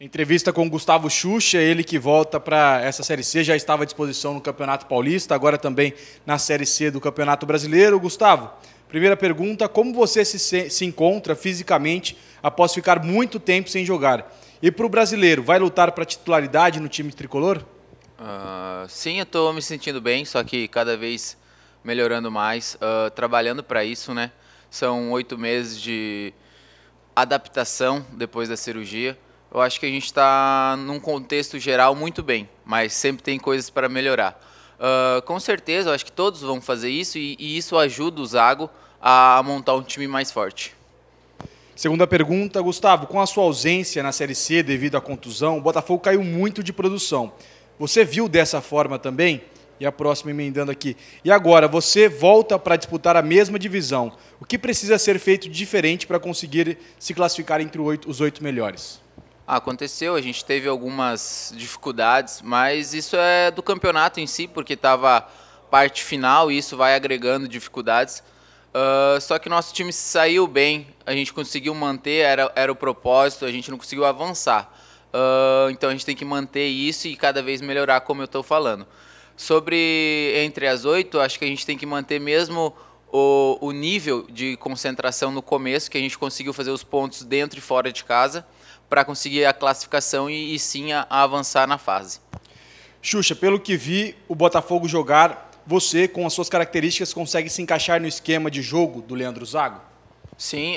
Entrevista com Gustavo Xuxa, é ele que volta para essa Série C, já estava à disposição no Campeonato Paulista, agora também na Série C do Campeonato Brasileiro. Gustavo, primeira pergunta: como você se, se encontra fisicamente após ficar muito tempo sem jogar? E para o brasileiro, vai lutar para titularidade no time tricolor? Uh, sim, eu estou me sentindo bem, só que cada vez melhorando mais, uh, trabalhando para isso, né? São oito meses de adaptação depois da cirurgia eu acho que a gente está num contexto geral muito bem, mas sempre tem coisas para melhorar. Uh, com certeza, eu acho que todos vão fazer isso e, e, isso ajuda o Zago a montar um time mais forte. Segunda pergunta, Gustavo, com a sua ausência na Série C devido à contusão, o Botafogo caiu muito de produção. Você viu dessa forma também? E a próxima emendando aqui. E agora, você volta para disputar a mesma divisão. O que precisa ser feito de diferente para conseguir se classificar entre os oito melhores? Aconteceu, a gente teve algumas dificuldades, mas isso é do campeonato em si, porque estava parte final e isso vai agregando dificuldades. Uh, só que nosso time saiu bem, a gente conseguiu manter, era, era o propósito, a gente não conseguiu avançar. Uh, então a gente tem que manter isso e cada vez melhorar, como eu estou falando. Sobre entre as oito, acho que a gente tem que manter mesmo o, o nível de concentração no começo, que a gente conseguiu fazer os pontos dentro e fora de casa, para conseguir a classificação e, e sim a, a avançar na fase. Xuxa, pelo que vi o Botafogo jogar, você, com as suas características, consegue se encaixar no esquema de jogo do Leandro Zago? Sim,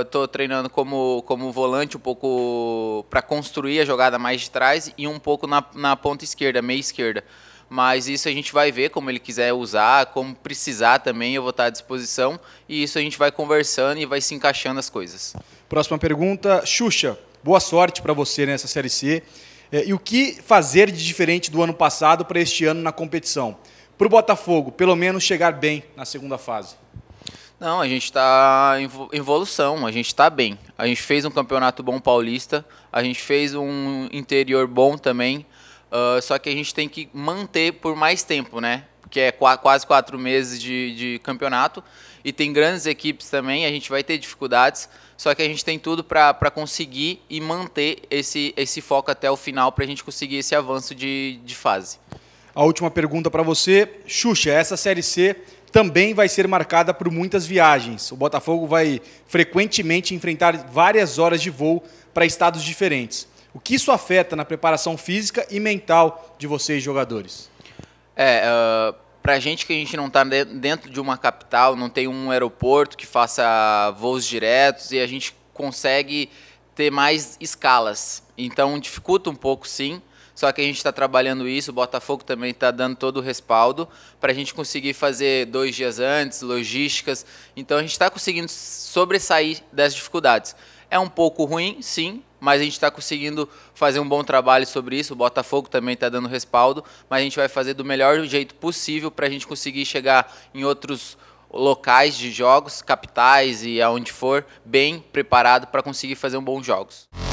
estou uh, ah, treinando como, como volante um pouco para construir a jogada mais de trás e um pouco na, na ponta esquerda, meia esquerda mas isso a gente vai ver como ele quiser usar, como precisar também, eu vou estar à disposição e isso a gente vai conversando e vai se encaixando as coisas. Próxima pergunta, Xuxa, boa sorte para você nessa Série C. É, e o que fazer de diferente do ano passado para este ano na competição? Para o Botafogo, pelo menos chegar bem na segunda fase. Não, a gente está em evolução, a gente está bem. A gente fez um campeonato bom paulista, a gente fez um interior bom também. Uh, só que a gente tem que manter por mais tempo, né? Porque é qu quase quatro meses de, de campeonato e tem grandes equipes também, a gente vai ter dificuldades, só que a gente tem tudo para conseguir e manter esse, esse foco até o final para a gente conseguir esse avanço de, de fase. A última pergunta para você, Xuxa, essa Série C também vai ser marcada por muitas viagens. O Botafogo vai frequentemente enfrentar várias horas de voo para estados diferentes. O que isso afeta na preparação física e mental de vocês, jogadores? É, uh, pra gente que a gente não está dentro de uma capital, não tem um aeroporto que faça voos diretos e a gente consegue ter mais escalas. Então dificulta um pouco, sim. Só que a gente está trabalhando isso, o Botafogo também está dando todo o respaldo para a gente conseguir fazer dois dias antes, logísticas. Então a gente está conseguindo sobressair das dificuldades. É um pouco ruim, sim, mas a gente está conseguindo fazer um bom trabalho sobre isso. O Botafogo também está dando respaldo, mas a gente vai fazer do melhor jeito possível para a gente conseguir chegar em outros locais de jogos, capitais e aonde for, bem preparado para conseguir fazer um bons jogos.